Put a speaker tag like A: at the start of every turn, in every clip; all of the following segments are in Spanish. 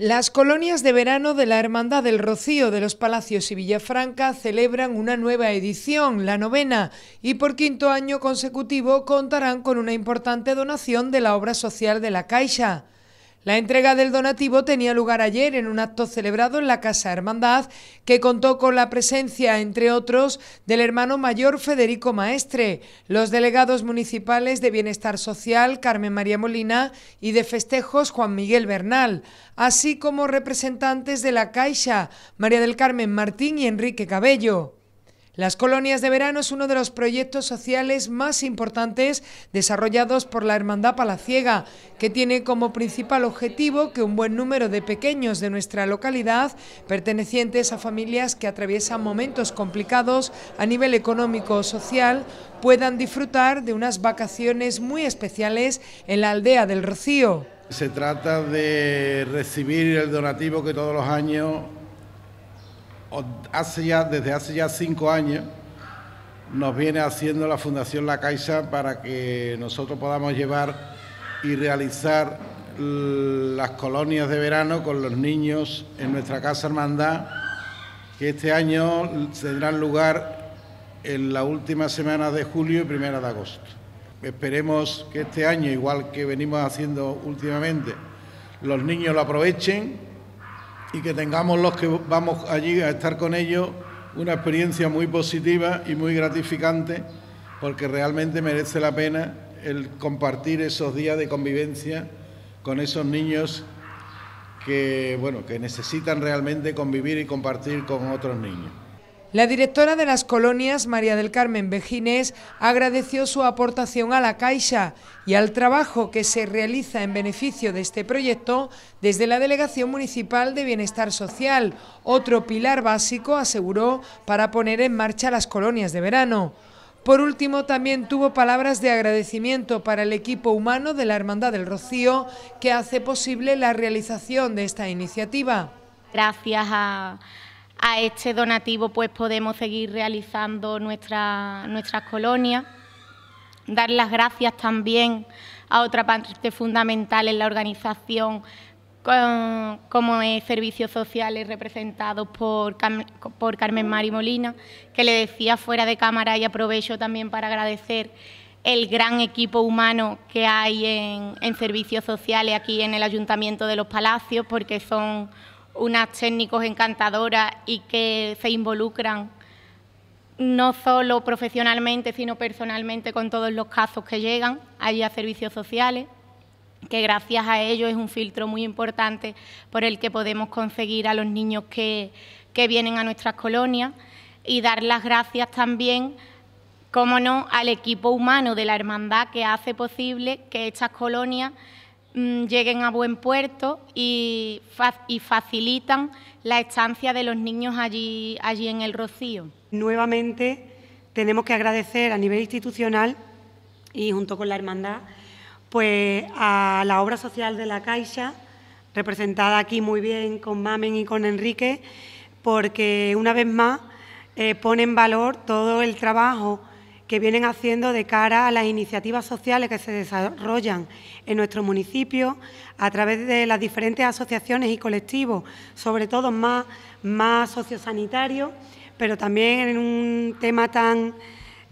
A: Las colonias de verano de la Hermandad del Rocío de los Palacios y Villafranca celebran una nueva edición, la novena, y por quinto año consecutivo contarán con una importante donación de la obra social de la Caixa. La entrega del donativo tenía lugar ayer en un acto celebrado en la Casa Hermandad, que contó con la presencia, entre otros, del hermano mayor Federico Maestre, los delegados municipales de Bienestar Social Carmen María Molina y de Festejos Juan Miguel Bernal, así como representantes de la Caixa María del Carmen Martín y Enrique Cabello. Las colonias de verano es uno de los proyectos sociales más importantes desarrollados por la Hermandad Palaciega, que tiene como principal objetivo que un buen número de pequeños de nuestra localidad, pertenecientes a familias que atraviesan momentos complicados a nivel económico o social, puedan disfrutar de unas vacaciones muy especiales en la aldea del Rocío.
B: Se trata de recibir el donativo que todos los años hace ya, desde hace ya cinco años nos viene haciendo la Fundación La Caixa para que nosotros podamos llevar y realizar las colonias de verano con los niños en nuestra casa hermandad, que este año tendrán lugar en la última semana de julio y primera de agosto. Esperemos que este año, igual que venimos haciendo últimamente, los niños lo aprovechen y que tengamos los que vamos allí a estar con ellos una experiencia muy positiva y muy gratificante porque realmente merece la pena el compartir esos días de convivencia con esos niños que bueno, que necesitan realmente convivir y compartir con otros niños.
A: La directora de las colonias, María del Carmen Bejines, agradeció su aportación a la Caixa y al trabajo que se realiza en beneficio de este proyecto desde la Delegación Municipal de Bienestar Social, otro pilar básico, aseguró, para poner en marcha las colonias de verano. Por último, también tuvo palabras de agradecimiento para el equipo humano de la Hermandad del Rocío, que hace posible la realización de esta iniciativa. Gracias a a este donativo pues podemos seguir
C: realizando nuestras colonias. Dar las gracias también a otra parte fundamental en la organización como es servicios sociales representados por, Carmen Mari Molina, que le decía fuera de cámara y aprovecho también para agradecer el gran equipo humano que hay en, en servicios sociales aquí en el Ayuntamiento de los Palacios, porque son unas técnicos encantadoras y que se involucran no solo profesionalmente, sino personalmente con todos los casos que llegan allí a servicios sociales, que gracias a ello es un filtro muy importante por el que podemos conseguir a los niños que, vienen a nuestras colonias y dar las gracias también, como no, al equipo humano de la hermandad que hace posible que estas colonias Mm, lleguen a buen puerto y, facilitan la estancia de los niños allí, allí en el Rocío.
D: Nuevamente tenemos que agradecer a nivel institucional y junto con la hermandad pues a la obra social de la Caixa, representada aquí muy bien con Mamen y con Enrique, porque una vez más ponen eh, pone en valor todo el trabajo que vienen haciendo de cara a las iniciativas sociales que se desarrollan en nuestro municipio a través de las diferentes asociaciones y colectivos, sobre todo más, más sociosanitarios, pero también en un tema tan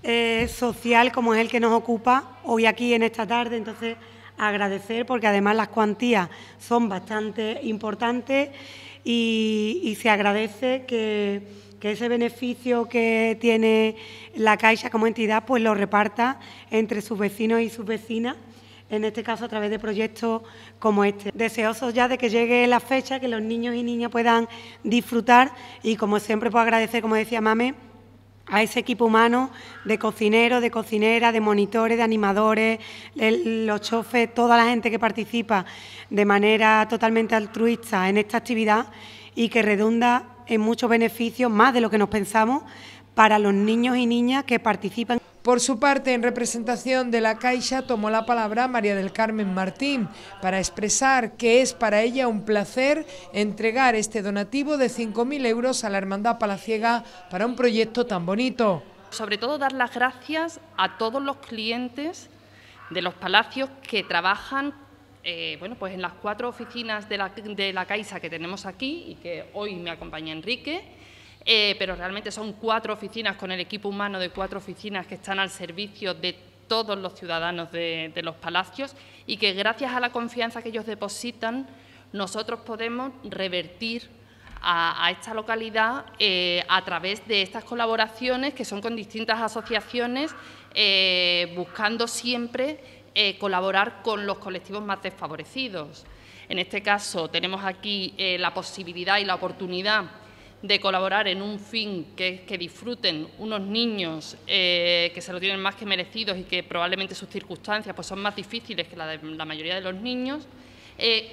D: eh, social como es el que nos ocupa hoy aquí en esta tarde. Entonces, agradecer porque además las cuantías son bastante importantes y se agradece que que ese beneficio que tiene la Caixa como entidad pues lo reparta entre sus vecinos y sus vecinas, en este caso a través de proyectos como este. Deseosos ya de que llegue la fecha, que los niños y niñas puedan disfrutar y como siempre puedo agradecer, como decía Mame, a ese equipo humano de cocineros, de cocineras, de monitores, de animadores, los chofes, toda la gente que participa de manera totalmente altruista en esta actividad y que redunda en muchos beneficios, más de lo que nos pensamos,
A: para los niños y niñas que participan. Por su parte, en representación de la Caixa, tomó la palabra María del Carmen Martín para expresar que es para ella un placer entregar este donativo de 5.000 euros a la Hermandad Palaciega para un proyecto tan bonito.
E: Sobre todo dar las gracias a todos los clientes de los palacios que trabajan eh, bueno, pues en las cuatro oficinas de la, de Caixa que tenemos aquí y que hoy me acompaña Enrique, eh, pero realmente son cuatro oficinas con el equipo humano de cuatro oficinas que están al servicio de todos los ciudadanos de, los palacios y que gracias a la confianza que ellos depositan nosotros podemos revertir a, esta localidad eh, a través de estas colaboraciones que son con distintas asociaciones, buscando siempre eh, colaborar con los colectivos más desfavorecidos. En este caso tenemos aquí eh, la posibilidad y la oportunidad de colaborar en un fin que es que disfruten unos niños eh, que se lo tienen más que merecidos y que probablemente sus circunstancias pues, son más difíciles que la de la mayoría de los niños.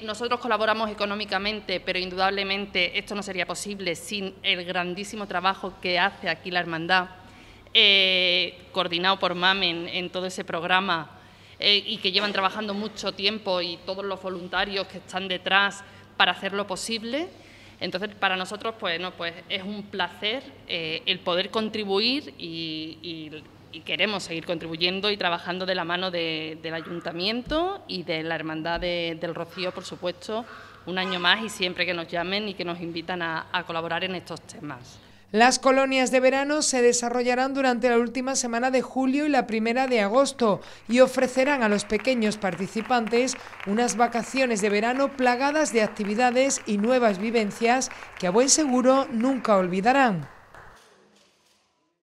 E: nosotros colaboramos económicamente, pero indudablemente esto no sería posible sin el grandísimo trabajo que hace aquí la Hermandad, coordinado por MAMEN en todo ese programa eh, y que llevan trabajando mucho tiempo y todos los voluntarios que están detrás para hacer lo posible. Entonces, para nosotros, pues, no, pues es un placer eh, el poder contribuir y, queremos seguir contribuyendo y trabajando de la mano del ayuntamiento y de la Hermandad del Rocío, por supuesto, un año más y siempre que nos llamen y que nos invitan a colaborar en estos temas.
A: Las colonias de verano se desarrollarán durante la última semana de julio y la primera de agosto y ofrecerán a los pequeños participantes unas vacaciones de verano plagadas de actividades y nuevas vivencias que a buen seguro nunca olvidarán.